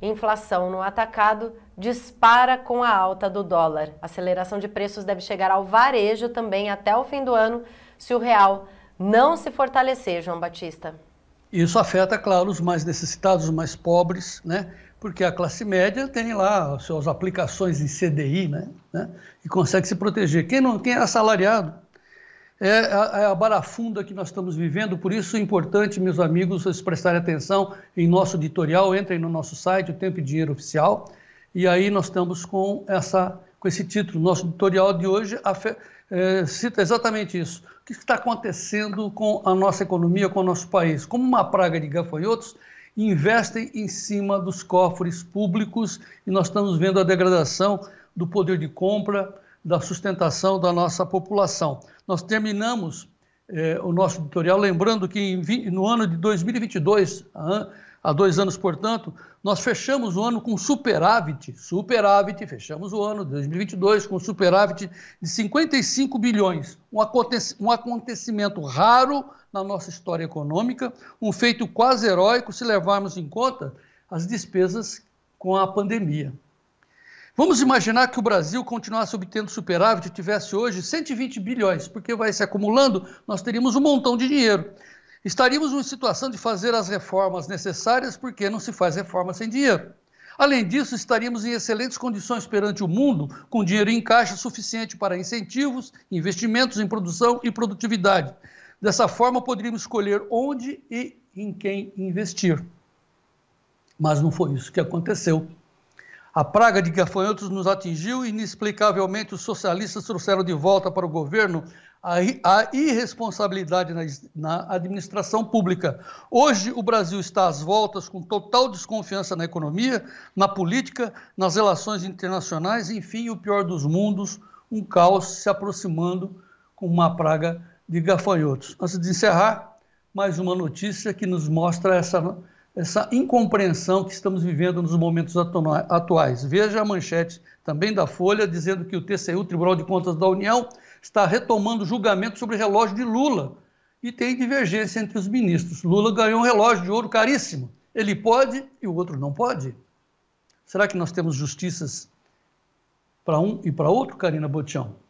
Inflação no atacado dispara com a alta do dólar. aceleração de preços deve chegar ao varejo também até o fim do ano, se o real não se fortalecer, João Batista. Isso afeta, claro, os mais necessitados, os mais pobres, né? porque a classe média tem lá suas aplicações em CDI né? né? e consegue se proteger. Quem não tem é assalariado é a, é a barafunda que nós estamos vivendo, por isso é importante, meus amigos, vocês prestarem atenção em nosso editorial, entrem no nosso site, o Tempo e Dinheiro Oficial, e aí nós estamos com, essa, com esse título, nosso editorial de hoje é, cita exatamente isso, o que está acontecendo com a nossa economia, com o nosso país, como uma praga de gafanhotos, investem em cima dos cofres públicos e nós estamos vendo a degradação do poder de compra, da sustentação da nossa população. Nós terminamos eh, o nosso editorial lembrando que em, no ano de 2022, há, há dois anos, portanto, nós fechamos o ano com superávit, superávit, fechamos o ano de 2022 com superávit de 55 bilhões, um, um acontecimento raro na nossa história econômica, um feito quase heróico se levarmos em conta as despesas com a pandemia. Vamos imaginar que o Brasil continuasse obtendo superávit e tivesse hoje 120 bilhões, porque vai se acumulando, nós teríamos um montão de dinheiro. Estaríamos em situação de fazer as reformas necessárias, porque não se faz reforma sem dinheiro. Além disso, estaríamos em excelentes condições perante o mundo, com dinheiro em caixa suficiente para incentivos, investimentos em produção e produtividade. Dessa forma, poderíamos escolher onde e em quem investir. Mas não foi isso que aconteceu. A praga de gafanhotos nos atingiu e, inexplicavelmente, os socialistas trouxeram de volta para o governo a, irresponsabilidade na, administração pública. Hoje, o Brasil está às voltas com total desconfiança na economia, na política, nas relações internacionais, enfim, o pior dos mundos, um caos se aproximando com uma praga de gafanhotos. Antes de encerrar, mais uma notícia que nos mostra essa essa incompreensão que estamos vivendo nos momentos atuais. Veja a manchete também da Folha dizendo que o TCU, Tribunal de Contas da União, está retomando julgamento sobre relógio de Lula e tem divergência entre os ministros. Lula ganhou um relógio de ouro caríssimo. Ele pode e o outro não pode. Será que nós temos justiças para um e para outro, Karina Botião?